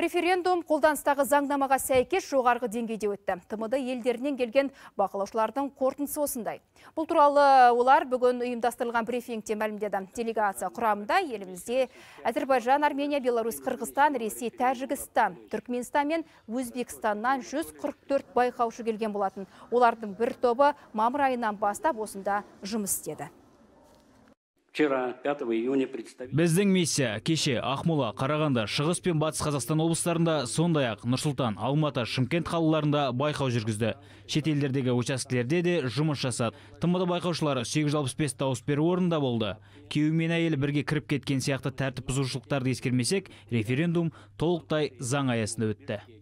Референдум қолданыстағы заңнамаға сәйкес жоғарғы деңгейде өтті. тмд елдерінен келген бақылаушылардың қорытындысы осындай. Бұл туралы олар бүгін ұйымдастырылған брифингте мәлімдеді. Делегация құрамында елімізде әзірбайжан Армения, Беларусь, Қырғызстан, Ресей, Тәжікстан, Түркменстан мен Өзбекстаннан 144 байқаушы келген болатын. Олардың бір тобы мамыр айынан бастап осында жұмыс істеді Біздің миссия кеше Ақмола, Қарағанда, Шығыс пен Батыс Қазақстан облыстарында, сондай-ақ Нұрсұлтан, Алматы, Шымкент қалаларында байқау жүргізді. Шетелдердегі учаскелерде де жұмыс жасады. Тмд байқаушылары 865 дауыс беру орнында болды. Кеуімен мен әйел бірге кіріп кеткен сияқты тәртіп бұзушылықтарды ескермесек, референдум толықтай заң аясында өтті.